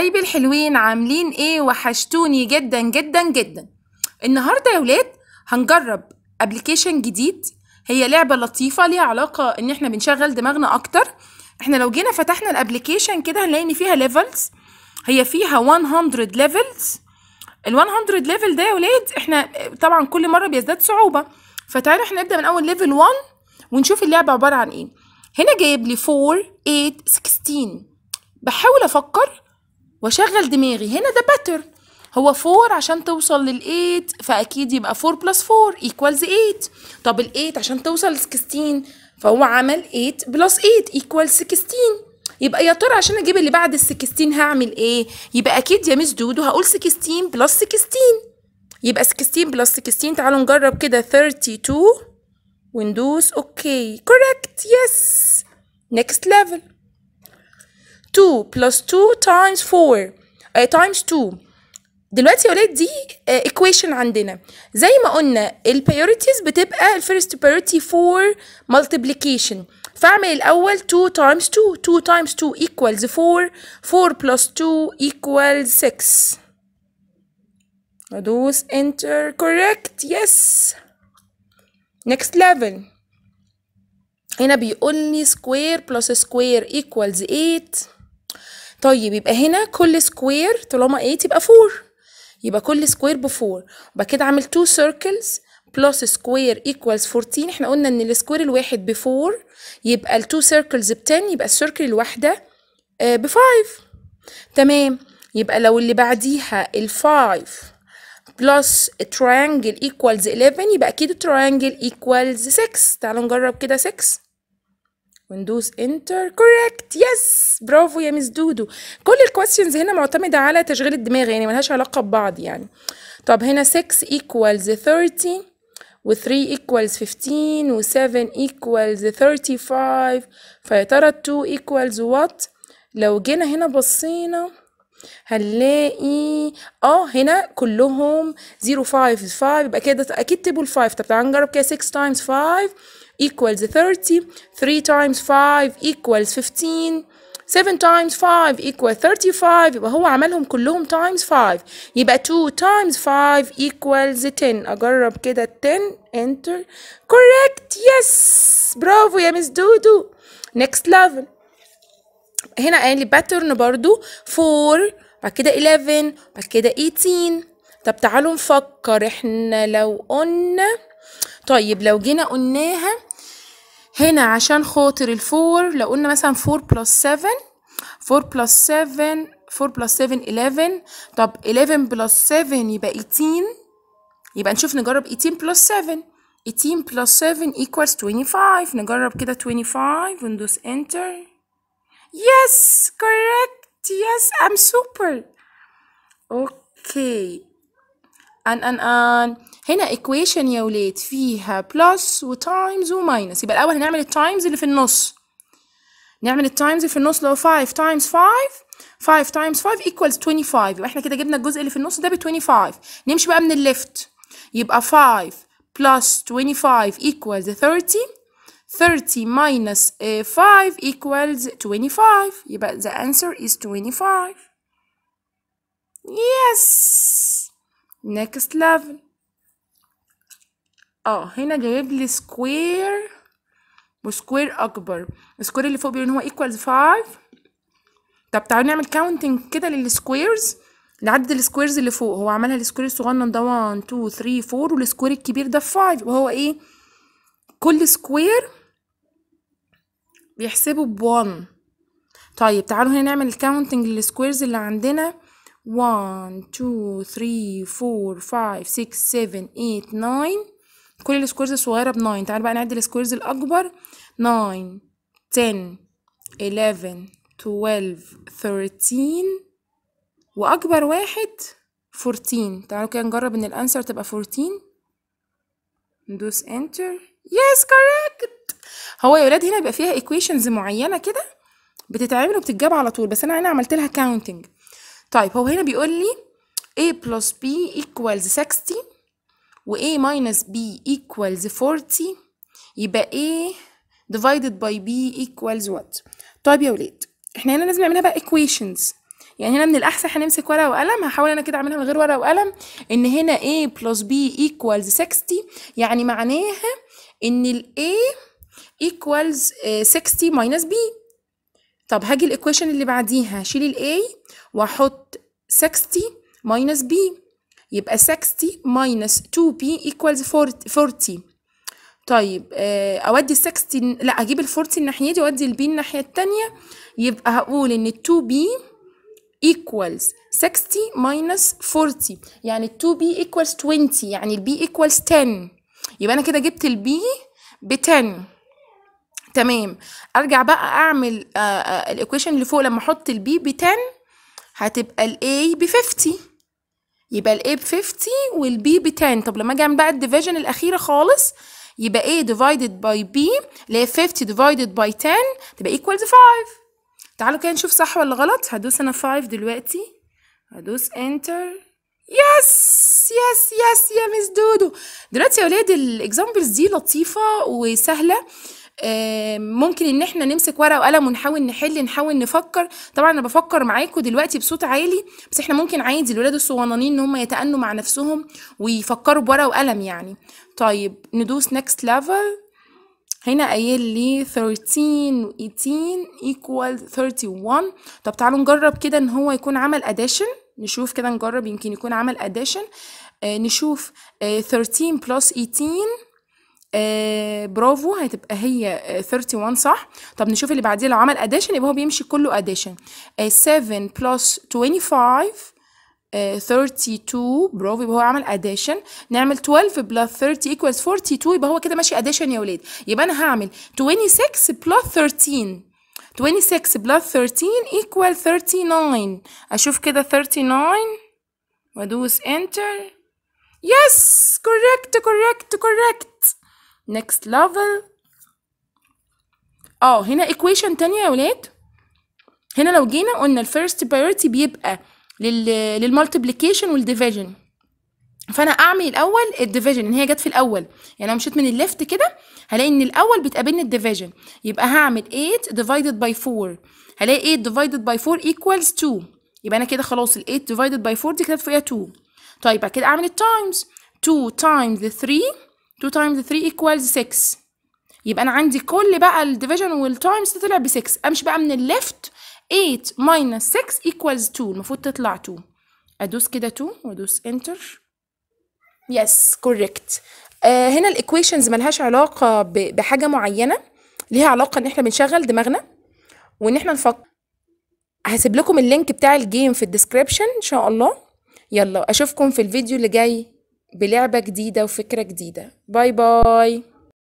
طيب الحلوين عاملين ايه وحشتوني جدا جدا جدا النهارده يا ولاد هنجرب ابلكيشن جديد هي لعبه لطيفه ليها علاقه ان احنا بنشغل دماغنا اكتر احنا لو جينا فتحنا الابلكيشن كده هنلاقي ان فيها ليفلز هي فيها 100 ليفلز ال 100 ليفل ده يا ولاد احنا طبعا كل مره بيزداد صعوبه فتعالوا احنا نبدا من اول ليفل 1 ونشوف اللعبه عباره عن ايه هنا جايب لي 4 8 16 بحاول افكر واشغل دماغي هنا ده باترن هو 4 عشان توصل لل 8 فاكيد يبقى 4 بلس 4 ايكوالز 8 طب ال 8 عشان توصل ل 16 فهو عمل 8 بلس 8 ايكوال 16 يبقى يا ترى عشان اجيب اللي بعد ال 16 هعمل ايه يبقى اكيد يا مس دودو هقول 16 بلس 16 يبقى 16 بلس 16 تعالوا نجرب كده 32 وندوس اوكي كوركت يس نيكست ليفل 2 plus 2 times 4 uh, times 2 دلوقتي يا دي uh, equation عندنا زي ما قلنا ال priorities بتبقى first priority 4 multiplication فاعمل الاول 2 times 2 2 times 2 equals 4 4 plus 2 equals 6 ادوس enter correct yes next level هنا بيقول لي square plus square equals 8 طيب يبقى هنا كل سكوير طالما 8 يبقى 4 يبقى كل سكوير ب 4 يبقى كده عامل 2 سيركلز بلس سكوير ايكوالز 14 احنا قلنا ان السكوير الواحد ب 4 يبقى ال2 سيركلز ب 10 يبقى السيركل الواحده آه، ب 5 تمام يبقى لو اللي بعديها ال5 بلس تريانجل ايكوالز 11 يبقى اكيد تريانجل ايكوالز 6 تعالوا نجرب كده 6 وندوس انتر كوريكت يس برافو يا مس دودو كل الكويستشنز هنا معتمده على تشغيل الدماغ يعني ملهاش علاقه ببعض يعني طب هنا 6 equals 30 و 3 equals 15 و 7 equals 35 فيا ترى 2 equals what لو جينا هنا بصينا هنلاقي اه هنا كلهم 0 5 5 يبقى كده اكيد تبول 5 طب تعالى نجرب كده 6 times 5 equals 30 3 times 5 equals 15 7 times 5 equals 35 يبقى هو عملهم كلهم times 5 يبقى 2 times 5 equals 10 أجرب كده 10 enter correct yes برافو يا مس دودو next level هنا قال لي باترن برضو 4 بعد كده 11 بعد كده 18 طب تعالوا نفكر احنا لو قلنا طيب لو جينا قلناها هنا عشان خاطر الفور لو قلنا مثلا فور بلس سفن فور بلس سفن فور بلس سفن 11 طب إلفن بلس سفن يبقى 18 يبقى نشوف نجرب إيتين بلس سفن إيتين بلس إيكوالز equals فايف نجرب كده 25 وندوس إنتر يس كوريكت يس أم سوبر أوكي ان ان ان هنا equation يا ولاد فيها plus وتايمز وماينس يبقى الاول هنعمل التايمز اللي في النص نعمل التايمز في النص اللي هو 5 تايمز 5 5 تايمز 5 equals 25 يبقى احنا كده جبنا الجزء اللي في النص ده ب 25 نمشي بقى من الليفت يبقى 5 plus 25 equals 30 30 minus 5 equals 25 يبقى the answer is 25 yes next level اه هنا جايب لي سكوير وسكوير اكبر السكوير اللي فوق بيقول ان هو ايكوالز 5 طب تعالوا نعمل كاونتنج كده للسكويرز لعدد السكويرز اللي فوق هو عملها السكوير الصغنن ده 1 2 3 4 والسكوير الكبير ده 5 وهو ايه كل سكوير بيحسبه ب1 طيب تعالوا هنا نعمل الكاونتنج للسكويرز اللي عندنا 1 2 3 4 5 6 7 8 9 كل السكويرز الصغيره ب 9 تعال بقى نعد السكويرز الاكبر 9 10 11 12 13 واكبر واحد 14 تعالوا كده نجرب ان الانسر تبقى 14 ندوس انتر يس كوريكت هو يا ولاد هنا بيبقى فيها ايكويشنز معينه كده بتتعمل وبتتجاب على طول بس انا هنا عملت لها كاونتنج طيب هو هنا بيقول لي A plus B equals 60 و A minus B equals 40 يبقى A divided by B equals what طيب يا ولاد احنا هنا لازم نعملها بقى equations يعني هنا من الأحسن هنمسك ورقة وقلم هحاول أنا كده أعملها من غير ورقة وقلم إن هنا A plus B equals 60 يعني معناها إن ال A equals 60 آه، minus B طب هاجي الايكويشن اللي بعديها شيل A واحط 60 ماينس يبقى 60 ماينس 2 p ايكوالز 40 طيب آه اودي ال 60 لا اجيب ال 40 الناحيه دي ال B الناحيه الثانيه يبقى هقول ان 2 b equals 60 40 يعني 2b equals 20 يعني B equals 10 يعني يبقى انا كده جبت B ب 10 تمام ارجع بقى اعمل آه، آه، الايكويشن اللي فوق لما احط البي ب 10 هتبقى الاي ب 50 يبقى الاي ب 50 والبي ب 10 طب لما اجي اعمل بقى الديفيجن الاخيره خالص يبقى a divided by b اللي هي 50 divided by 10 تبقى equals 5 تعالوا كده نشوف صح ولا غلط هدوس انا 5 دلوقتي هدوس انتر يس يس يس يا مس دودو دلوقتي يا ولاد الاكزامبلز دي لطيفه وسهله ممكن ان احنا نمسك ورقه وقلم ونحاول نحل نحاول نفكر طبعا انا بفكر معاكم دلوقتي بصوت عالي بس احنا ممكن عادي الولاد الصغنانين ان هم يتأنوا مع نفسهم ويفكروا بورقه وقلم يعني طيب ندوس نيكست ليفل هنا قايل لي 13 و 18 equal 31 طب تعالوا نجرب كده ان هو يكون عمل اديشن نشوف كده نجرب يمكن يكون عمل اديشن آه نشوف آه 13 plus 18 آه، برافو هتبقى هي 31 آه، صح طب نشوف اللي بعديه لو عمل اديشن يبقى هو بيمشي كله اديشن 7 بلس 25 32 برافو يبقى هو عمل اديشن نعمل 12 بلس 30 ايكوالز 42 يبقى هو كده ماشي اديشن يا ولاد يبقى انا هعمل 26 بلس 13 26 بلس 13 equal 39 اشوف كده 39 وادوس انتر يس كوريكت كوريكت كوريكت next level اه هنا equation تانية يا ولاد هنا لو جينا قلنا ال first priority بيبقى وال والديفيجن فانا اعمل الاول الديفيجن ان هي جت في الاول يعني لو مشيت من الليفت كده هلاقي ان الاول بتقابلني الديفيجن يبقى هعمل 8 divided by 4 هلاقي 8 divided by 4 equals 2 يبقى انا كده خلاص ال 8 divided by 4 دي كانت فوقيها 2 طيب بعد كده اعمل التايمز 2 times 3 2 times 3 equals 6 يبقى انا عندي كل بقى الديفيجن والتايمز طلع ب 6 امشي بقى من الليفت 8 minus 6 equals 2 المفروض تطلع 2 ادوس كده 2 وادوس انتر يس كوريكت هنا الايكويشنز ملهاش علاقه بحاجه معينه ليها علاقه ان احنا بنشغل دماغنا وان احنا نفكر هسيب لكم اللينك بتاع الجيم في الديسكريبشن ان شاء الله يلا اشوفكم في الفيديو اللي جاي بلعبة جديدة وفكرة جديدة باي باي